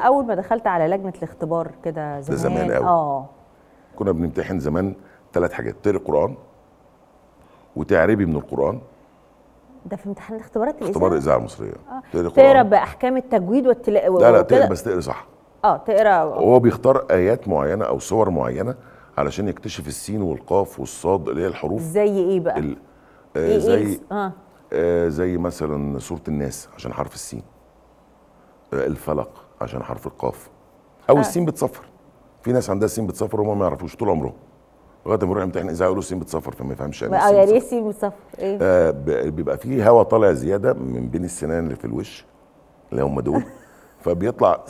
اول ما دخلت على لجنه الاختبار كده زمان, زمان قوي اه كنا بنمتحن زمان ثلاث حاجات تقري قران وتعربي من القران ده في امتحان الاختبارات الاذاعه اختبار الاذاعه المصريه آه. تقرا باحكام التجويد والتلاوه لا لا تقرا بس تقرا صح اه تقرا هو بيختار ايات معينه او صور معينه علشان يكتشف السين والقاف والصاد اللي هي الحروف زي ايه بقى؟ ال... آه إيه, إيه؟ زي إيه؟ آه. آه زي مثلا سوره الناس عشان حرف السين آه الفلق عشان حرف القاف او آه. السين بتصفر في ناس عندها السين بتصفر وما ما يعرفوش طول عمرهم لغايه ما يروح يمتحن اذا قالوا السين بتصفر فما يفهمش يعني اه يعني ايه السين بتصفر؟ ايه؟ آه بيبقى فيه هواء طالع زياده من بين السنان اللي في الوش اللي هم دول فبيطلع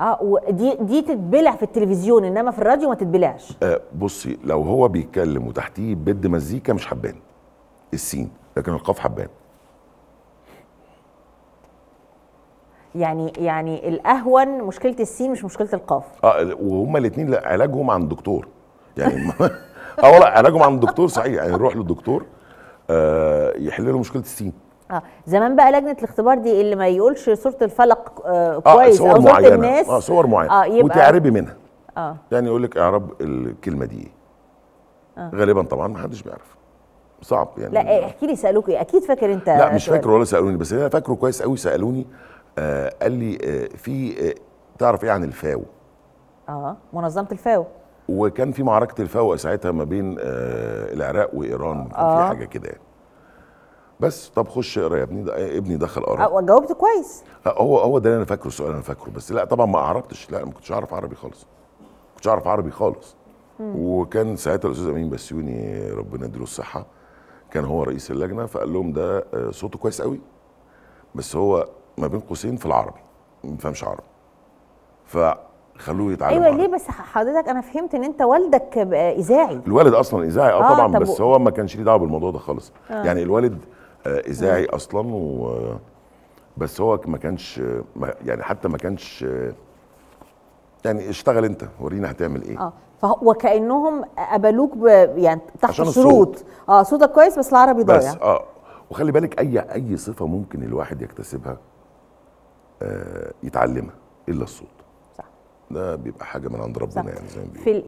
اه ودي دي تتبلع في التلفزيون انما في الراديو ما تتبلعش آه بصي لو هو بيتكلم وتحتيه بد مزيكا مش حبان السين لكن القاف حبان يعني يعني الاهون مشكله السين مش مشكله القاف اه وهما الاثنين علاجهم عند الدكتور يعني اه والله علاجهم عند الدكتور صحيح يعني يروح للدكتور آه يحل له مشكله السين اه زمان بقى لجنه الاختبار دي اللي ما يقولش صوره الفلق آه كويس آه صور او صوره آه، الناس اه صور معينه آه يبقى وتعربي منها اه يعني يقول لك اعرب الكلمه دي ايه آه. غالبا طبعا ما حدش بيعرف صعب يعني لا إيه، احكي لي سالوك ايه اكيد فاكر انت لا مش فاكر ولا سالوني بس انا فاكره كويس قوي سالوني آه قال لي آه في آه تعرف ايه عن الفاو اه منظمه الفاو وكان في معركه الفاو ساعتها ما بين آه العراق وايران كان آه. في حاجه كده يعني بس طب خش اقرا يا ابني ده ابني دخل قرا جاوبت كويس آه، هو هو ده اللي انا فاكره السؤال انا فاكره بس لا طبعا ما اعرفتش لا ما كنتش اعرف عربي خالص ما كنتش اعرف عربي خالص مم. وكان ساعتها الاستاذ امين بسيوني ربنا يديله الصحه كان هو رئيس اللجنه فقال لهم ده آه، صوته كويس قوي بس هو ما بين قوسين في العربي ما بيفهمش عربي فخلوه يتعلم ايوه ليه بس حضرتك انا فهمت ان انت والدك اذاعي الوالد اصلا اذاعي اه, آه، طبعا بس هو ما كانش ليه دعوه بالموضوع ده خالص آه. يعني الوالد آه، اذاعي آه. اصلا و بس هو ما كانش يعني حتى ما كانش يعني اشتغل انت ورينا هتعمل ايه اه وكانهم قبلوك يعني تحت شروط اه صوتك كويس بس العربي ضايع بس اه وخلي بالك اي اي صفه ممكن الواحد يكتسبها آه، يتعلمها الا الصوت صح ده بيبقى حاجه من عند ربنا يعني زي ما